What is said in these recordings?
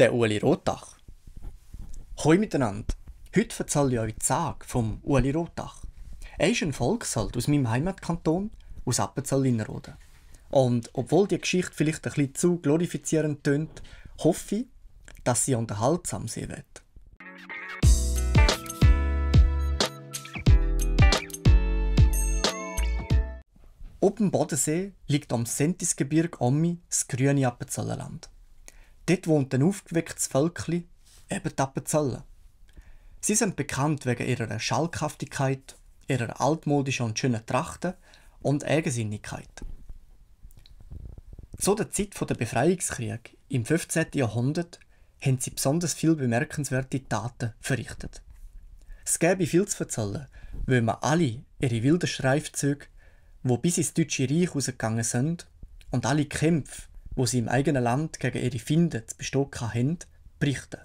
der Uli Rotach. Hallo miteinander. Heute erzähle ich euch die Sage vom Uli Rotach. Er ist ein Volksheld aus meinem Heimatkanton, aus Appenzell-Innerrhoden. Und obwohl die Geschichte vielleicht ein bisschen zu glorifizierend tönt, hoffe ich, dass sie unterhaltsam sein wird. Oben Bodensee liegt am Sentisgebirg Ommi das grüne Appenzellerland. Dort wohnt ein aufgewecktes Völkchen, eben die Appenzellen. Sie sind bekannt wegen ihrer Schalkhaftigkeit, ihrer altmodischen und schönen Trachten und Eigensinnigkeit. Zu der Zeit der Befreiungskrieg im 15. Jahrhundert haben sie besonders viele bemerkenswerte Taten verrichtet. Es gäbe viel zu erzählen, weil man alle ihre wilden Streifzüge, die bis ins Deutsche Reich rausgegangen sind, und alle Kämpfe, wo sie im eigenen Land gegen ihre Finde zu bestehen haben, berichten.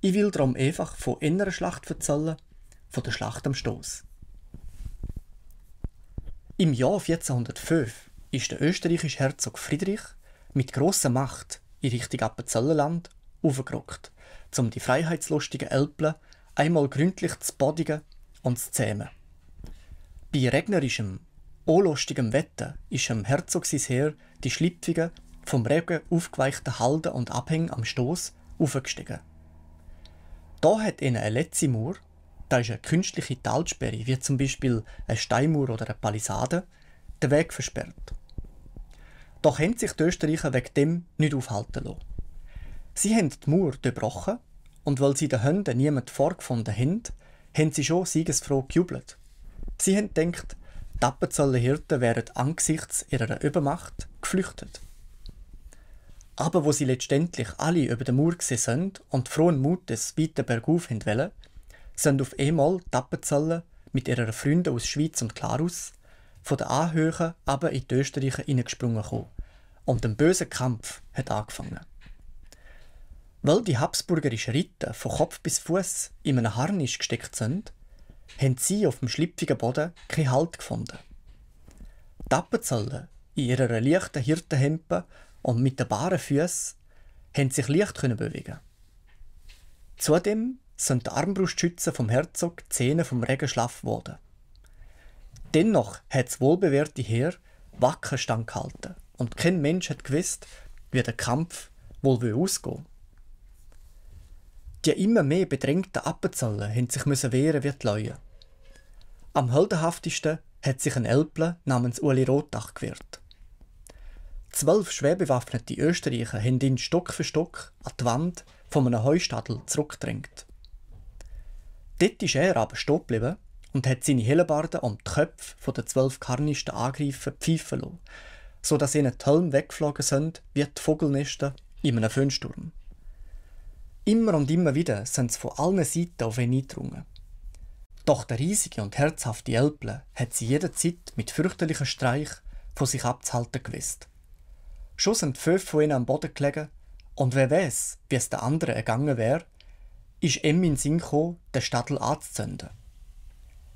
Ich will darum einfach von innerer Schlacht erzählen, von der Schlacht am Stoß. Im Jahr 1405 ist der österreichische Herzog Friedrich mit großer Macht in Richtung Appenzellerland aufgerockt, um die freiheitslustigen Elbler einmal gründlich zu bodigen und zu zähmen. Bei regnerischem, olustigem Wetter ist dem Herzog sein Heer die schlüpfigen, vom Regen aufgeweichten Halden und Abhängen am Stoß aufgestiegen. Da hat ihnen eine letzte Mauer, das ist eine künstliche Talsperre, wie zum Beispiel eine Steinmauer oder eine Palisade, den Weg versperrt. Doch haben sich die Österreicher wegen dem nicht aufhalten lassen. Sie haben die Mauer durchbrochen und weil sie den Hunden niemand vorgefunden haben, haben sie schon siegesfroh gejubelt. Sie haben gedacht, die Appenzeller Hirten wären angesichts ihrer Übermacht geflüchtet. Aber wo sie letztendlich alle über den Mur sind und frohen Mutes weiter bergauf wollen, sind auf einmal die Appenzeller mit ihren Freunden aus Schweiz und Klarus von der Anhöhe aber in die Österreicher hineingesprungen gekommen. Und ein böser Kampf hat angefangen. Weil die habsburgerischen Ritter von Kopf bis Fuß in einem Harnisch gesteckt sind, haben sie auf dem schlüpfigen Boden keinen Halt gefunden. Die Appenzellen, in ihrer leichten Hirtenhempe und mit den baren Füßen, konnten sich leicht bewegen. Zudem sind die Armbrustschützen vom Herzog die Zähne vom Regen schlaff worden. Dennoch hat das wohlbewährte Heer wacker standgehalten und kein Mensch hat gewusst, wie der Kampf wohl ausgehen will. Die immer mehr bedrängten Appenzellen mussten sich müssen wehren wie die Leute. Am heldenhaftesten hat sich ein Elble namens Uli Rotach gewehrt. Zwölf schwer bewaffnete Österreicher haben ihn Stock für Stock an die Wand von einem Heustadel zurückgedrängt. Dort ist er aber stehen geblieben und hat seine Hellebarden um die Köpfe der zwölf karnisten Angreifer pfeifen lassen, sodass ihnen die Helme weggeflogen sind wie die Vogelnester in einem Föhnsturm. Immer und immer wieder sind sie von allen Seiten auf ihn eingedrungen. Doch der riesige und herzhafte Elble hat sie jederzeit mit fürchterlichen Streich von sich abzuhalten gewusst. Schon sind fünf von ihnen am Boden gelegen und wer weiß, wie es der anderen ergangen wäre, ist ihm in den Sinn gekommen, den Stadel anzuzünden.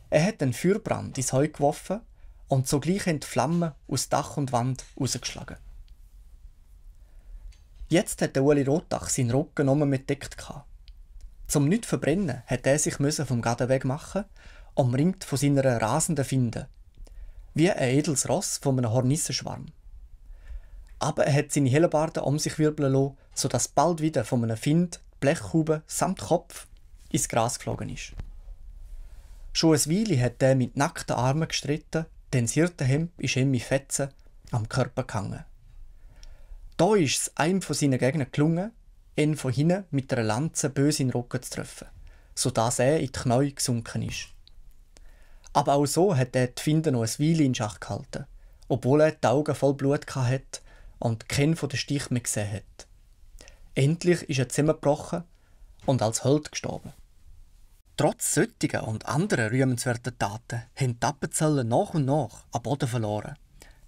Er hat einen Feuerbrand ins Heu geworfen und sogleich haben die Flammen aus Dach und Wand rausgeschlagen. Jetzt hat der Ueli Rotach seinen Rücken nur mit Dikt gehabt. Zum nicht verbrennen hat er sich müssen vom Gadenweg machen, umringt von seiner rasenden Finde. Wie ein edles Ross von einem Hornissenschwarm. Aber er hat seine Hellebarde um sich wirbeln lassen, sodass bald wieder von einem Find Blechkube samt Kopf ins Gras geflogen ist. Schon eine Weile hat er mit nackten Armen gestritten, denn das Hirtenhemd ist ihm in Fetzen am Körper gehangen. Da ist es einem von seinen Gegnern gelungen, ihn von hinten mit einer Lanze böse in den Rücken zu treffen, sodass er in die Knie gesunken ist. Aber auch so hat er die Finder noch ein Weile in Schach gehalten, obwohl er die Augen voll Blut hatte und keinen von den Stich mehr gesehen hat. Endlich ist er zusammengebrochen und als Held gestorben. Trotz solcher und anderen rühmenswerten Taten haben die Appenzellen nach und nach an Boden verloren.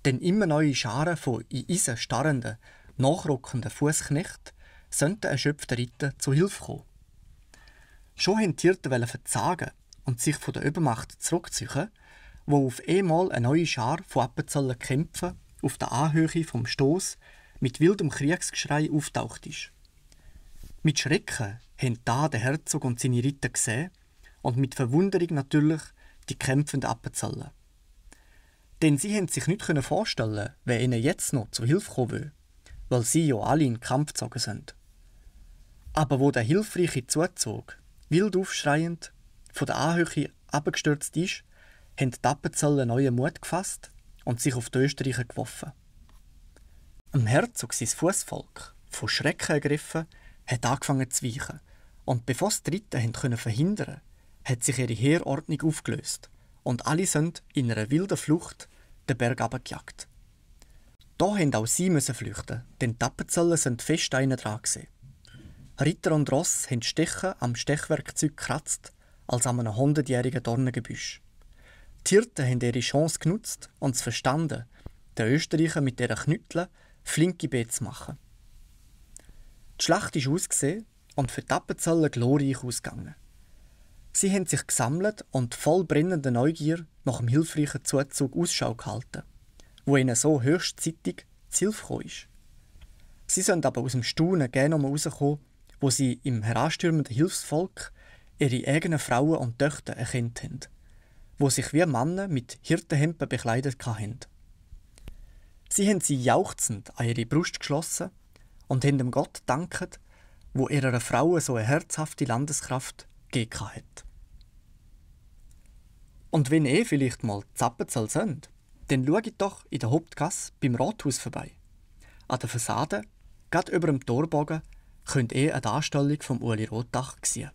Denn immer neue Scharen von in Eisen starrenden, nachrückenden Fußknechten sollten erschöpften Ritter zu Hilfe kommen. Schon haben die Hirten verzagen und sich von der Übermacht zurückziehen, wo auf einmal eine neue Schar von Appenzellen kämpfen auf der Anhöhe vom Stoß mit wildem Kriegsgeschrei auftaucht ist. Mit Schrecken haben da der Herzog und seine Ritter gesehen und mit Verwunderung natürlich die kämpfenden Appenzellen. Denn sie konnten sich nicht vorstellen, wer ihnen jetzt noch zur Hilfe kommen will, weil sie ja alle in den Kampf gezogen sind. Aber wo der Hilfreiche zuzog, wild aufschreiend, von der Anhöhe abgestürzt ist, haben die Appenzellen neuen Mut gefasst und sich auf die Österreicher geworfen. Am Herzog sein Fußvolk, von Schrecken ergriffen, hat angefangen zu weichen. Und bevor sie die Dritten verhindern konnten, hat sich ihre Heerordnung aufgelöst und alle sind in einer wilden Flucht den Berg abgejagt. Da mussten auch sie müssen flüchten, denn die Appenzellen sind fest einen dran. Gewesen. Ritter und Ross haben Stechen am Stechwerkzeug gekratzt, als an einem hundertjährigen Dornengebüsch. Die Hirten haben ihre Chance genutzt und es verstanden, den Österreicher mit ihren Knütteln flinke Beet zu machen. Die Schlacht ist ausgesehen und für die Appenzellen glorreich ausgegangen. Sie haben sich gesammelt und voll brennender Neugier nach dem hilfreichen Zuzug Ausschau gehalten, wo ihnen so höchstzeitig zu Hilfe ist. Sie sind aber aus dem Staunen gerne nochmal rausgekommen, wo sie im heranstürmenden Hilfsvolk ihre eigenen Frauen und Töchter erkannt haben, wo sich wie Männer mit Hirtenhemden bekleidet haben. Sie haben sie jauchzend an ihre Brust geschlossen und haben dem Gott danket, wo ihrer Frau so eine herzhafte Landeskraft gegeben hat. Und wenn ihr eh vielleicht mal Zappenzell seid, dann schaut doch in der Hauptgasse beim Rathaus vorbei. An der Fassade, gerade über dem Torbogen, könnt ihr eh eine Darstellung vom Uli Rotdach sehen.